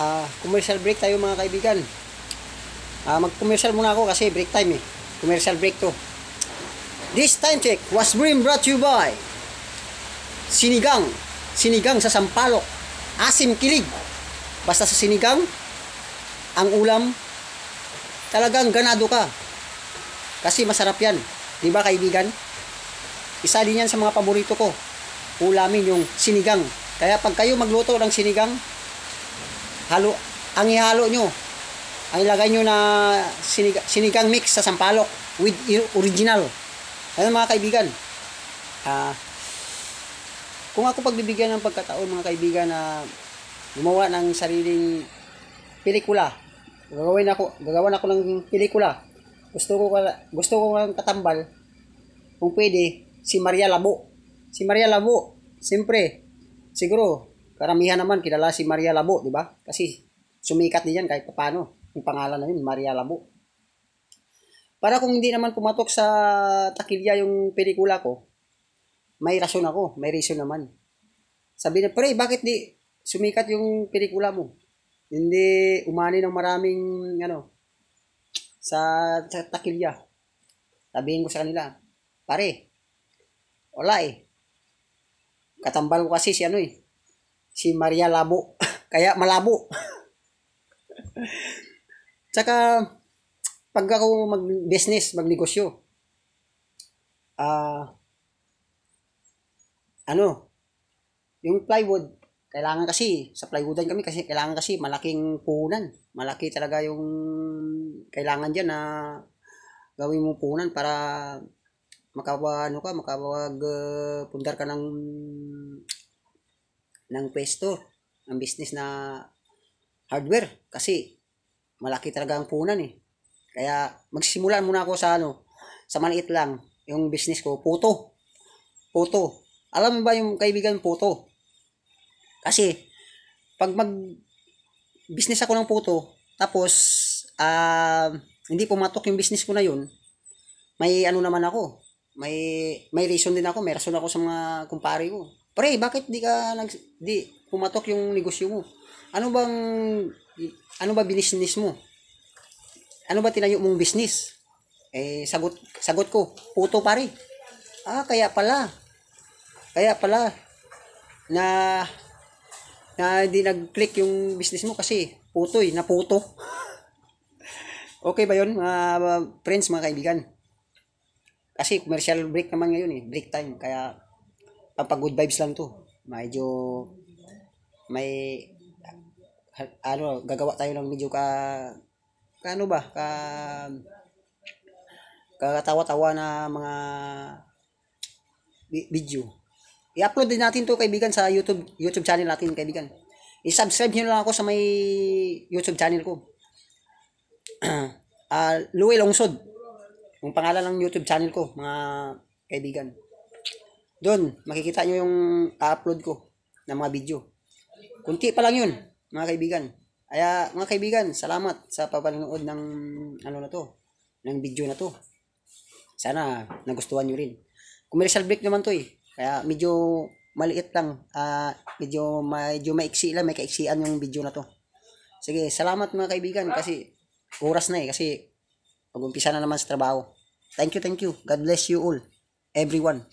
uh, commercial break tayo mga kaibigan. Uh, mag-commercial muna ako kasi break time eh. Commercial break to. This time check was brought to you by Sinigang. Sinigang sa Sampalok. Asim kilig. Basta sa sinigang, ang ulam, talagang ganado ka. Kasi masarap yan. Di ba kaibigan? Isa din yan sa mga paborito ko. Ulamin yung sinigang. Kaya pag kayo magluto ng sinigang, halo, ang ihalo nyo, ang ilagay nyo na sinig sinigang mix sa sampalok with original. Ayun mga kaibigan. Ah, uh, kung ako pagbibigyan ng pagkataon mga kaibigan na gumawa ng sariling pelikula, gagawin ako, gagawan ako ng pelikula. Gusto ko gusto ko ng katambal kung pwede si Maria Labo. Si Maria Labo, siyempre, siguro Karamihan naman kilala si Maria Labo, di ba? Kasi sumikat din yan kahit paano. Yung pangalan na yun, Maria Labo. Para kung hindi naman pumatok sa takilya yung pelikula ko, may rason ako, may reason naman. Sabi na, pre, bakit di sumikat yung pelikula mo? Hindi umani ng maraming, ano, sa, sa takilya. Sabihin ko sa kanila, pare, wala eh. Katambal ko kasi si ano eh, si Maria Labo. Kaya malabo. Tsaka, pag ako mag-business, magnegosyo, ah, uh, ano, yung plywood, kailangan kasi, sa plywoodan kami kasi, kailangan kasi malaking punan. Malaki talaga yung kailangan dyan na gawin mong punan para makawa, ano ka, makawag uh, ah, pundar ka ng ng pwesto, ang business na hardware kasi malaki talaga ang punan eh. Kaya magsimulan muna ako sa ano, sa maliit lang yung business ko, puto. Puto. Alam mo ba yung kaibigan puto? Kasi pag mag business ako ng puto, tapos uh, hindi pumatok yung business ko na yun, may ano naman ako, may may reason din ako, may rason ako sa mga kumpare ko. Pre, bakit di ka nag, di pumatok yung negosyo mo? Ano bang ano ba business mo? Ano ba tinayo mong business? Eh sagot sagot ko, puto pare. Ah, kaya pala. Kaya pala na na hindi nag-click yung business mo kasi putoy, naputo. okay ba yun, mga friends, mga kaibigan? Kasi commercial break naman ngayon eh, break time. Kaya pa good vibes lang to. Medyo may ano, gagawa tayo ng medyo ka ano ba, ka kakatawa-tawa na mga video. I-upload din natin to kaibigan sa YouTube YouTube channel natin kaibigan. I-subscribe niyo lang ako sa may YouTube channel ko. Ah, uh, Louie Longsod. Yung pangalan ng YouTube channel ko, mga kaibigan. Doon, makikita nyo yung upload ko ng mga video. Kunti pa lang yun, mga kaibigan. Kaya, mga kaibigan, salamat sa pagpanood ng, ano na to, ng video na to. Sana, nagustuhan nyo rin. Commercial break naman to eh. Kaya, medyo maliit lang. Uh, medyo, medyo maiksi lang, may kaiksian yung video na to. Sige, salamat mga kaibigan kasi oras na eh. Kasi, pag-umpisa na naman sa trabaho. Thank you, thank you. God bless you all. Everyone.